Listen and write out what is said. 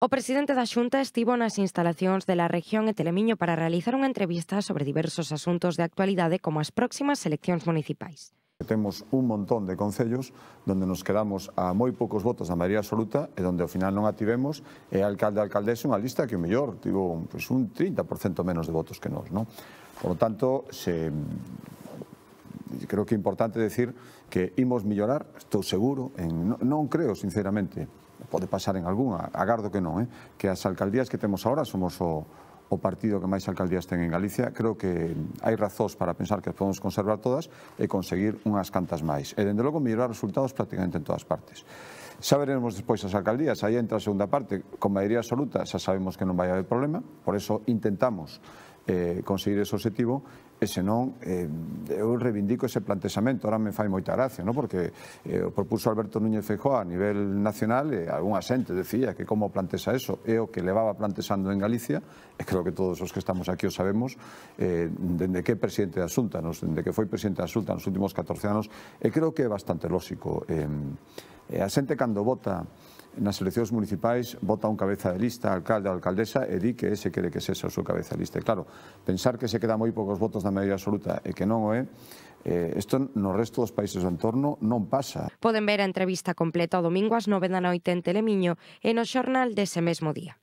O presidente da Xunta estivo nas instalacións de la región e Telemiño para realizar unha entrevista sobre diversos asuntos de actualidade como as próximas eleccións municipais. Temos un montón de concellos donde nos quedamos a moi poucos votos da maioría absoluta e donde ao final non ativemos e alcalde e unha lista que o mellor tivo pues, un 30% menos de votos que nós. Non? Por lo tanto, se creo que é importante decir que imos mellorar, estou seguro, en, non, creo sinceramente, pode pasar en algunha, agardo que non, eh, que as alcaldías que temos ahora somos o, o partido que máis alcaldías ten en Galicia, creo que hai razóns para pensar que podemos conservar todas e conseguir unhas cantas máis. E, dende logo, mellorar resultados prácticamente en todas partes. Xa veremos despois as alcaldías, aí entra a segunda parte, con maioría absoluta xa sabemos que non vai haber problema, por eso intentamos eh, conseguir ese objetivo e senón eh, eu reivindico ese plantexamento ahora me fai moita gracia ¿no? porque eh, o propuso Alberto Núñez Feijó a nivel nacional e algún asente decía que como plantexa eso é o que levaba plantexando en Galicia e creo que todos os que estamos aquí o sabemos eh, dende que presidente da de Xunta nos, dende que foi presidente da Xunta nos últimos 14 anos e creo que é bastante lóxico eh, eh a xente cando vota nas eleccións municipais vota un cabeza de lista, alcalde ou alcaldesa, e di que ese quere que sexa o seu cabeza de lista. E claro, pensar que se queda moi poucos votos na maioría absoluta e que non o é, Isto eh, no resto dos países do entorno non pasa. Poden ver a entrevista completa o domingo ás 9 da noite en Telemiño e no xornal dese mesmo día.